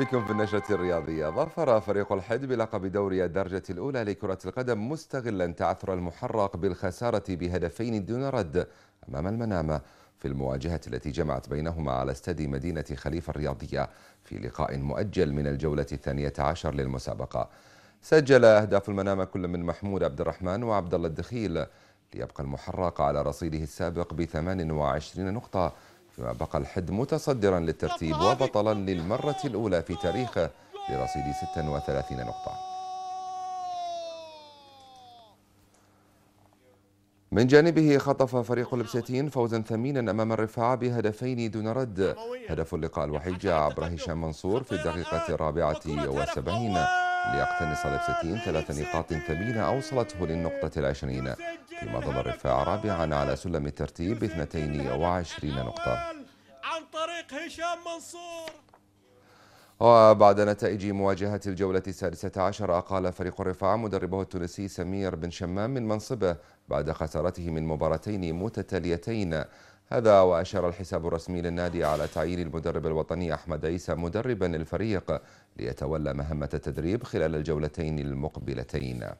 بكم في النشرة الرياضية ظفر فريق الحد بلقب دوري الدرجة الأولى لكرة القدم مستغلا تعثر المحرق بالخسارة بهدفين دون رد أمام المنامة في المواجهة التي جمعت بينهما على استاد مدينة خليفة الرياضية في لقاء مؤجل من الجولة الثانية عشر للمسابقة سجل أهداف المنامة كل من محمود عبد الرحمن وعبد الله الدخيل ليبقى المحرق على رصيده السابق ب 28 نقطة فيما بقى الحد متصدرا للترتيب وبطلا للمرة الأولى في تاريخه برصيد 36 نقطة من جانبه خطف فريق البساتين فوزا ثمينا أمام الرفاعة بهدفين دون رد هدف اللقاء الوحيد جاء عبر هشام منصور في الدقيقة الرابعة والسبعين ليقتنص لبستين ثلاث نقاط ثمينة أوصلته للنقطة العشرين فيما ظل الرفاع رابعا على سلم الترتيب باثنتين وعشرين نقطة عن طريق هشام منصور وبعد نتائج مواجهة الجولة السادسة عشر أقال فريق الرفاع مدربه التونسي سمير بن شمام من منصبه بعد خسارته من مباراتين متتاليتين هذا وأشار الحساب الرسمي للنادي على تعيين المدرب الوطني أحمد عيسى مدربا للفريق ليتولى مهمة التدريب خلال الجولتين المقبلتين